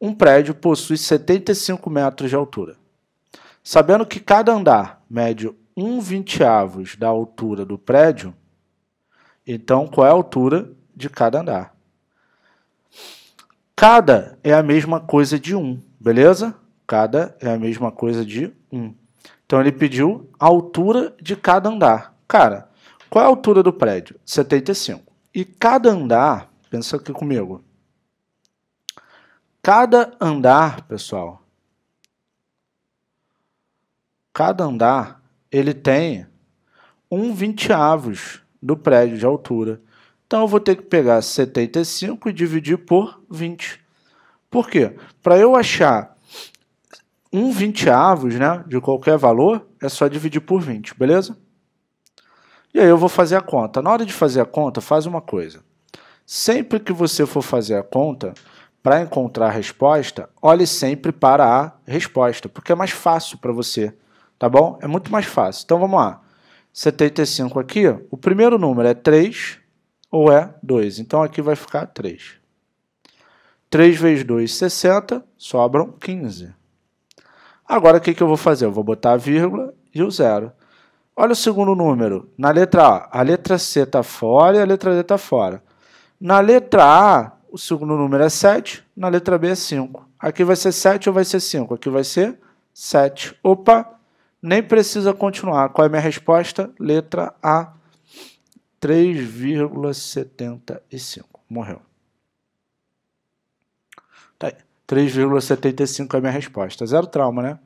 Um prédio possui 75 metros de altura. Sabendo que cada andar mede 1 vinteavos da altura do prédio, então qual é a altura de cada andar? Cada é a mesma coisa de 1, beleza? Cada é a mesma coisa de 1. Então ele pediu a altura de cada andar. Cara, qual é a altura do prédio? 75. E cada andar, pensa aqui comigo, Cada andar, pessoal, cada andar ele tem um vinteavos do prédio de altura. Então eu vou ter que pegar 75 e dividir por 20. Por quê? Para eu achar um vinteavos né, de qualquer valor, é só dividir por 20, beleza? E aí eu vou fazer a conta. Na hora de fazer a conta, faz uma coisa. Sempre que você for fazer a conta, para encontrar a resposta, olhe sempre para a resposta, porque é mais fácil para você, tá bom? É muito mais fácil. Então vamos lá. 75 aqui, o primeiro número é 3 ou é 2. Então aqui vai ficar 3. 3 vezes 2, 60, sobram 15. Agora o que, que eu vou fazer? Eu vou botar a vírgula e o zero. Olha o segundo número. Na letra A, a letra C está fora e a letra D está fora. Na letra A, o segundo número é 7, na letra B é 5. Aqui vai ser 7 ou vai ser 5? Aqui vai ser 7. Opa, nem precisa continuar. Qual é a minha resposta? Letra A, 3,75. Morreu. Tá 3,75 é a minha resposta. Zero trauma, né?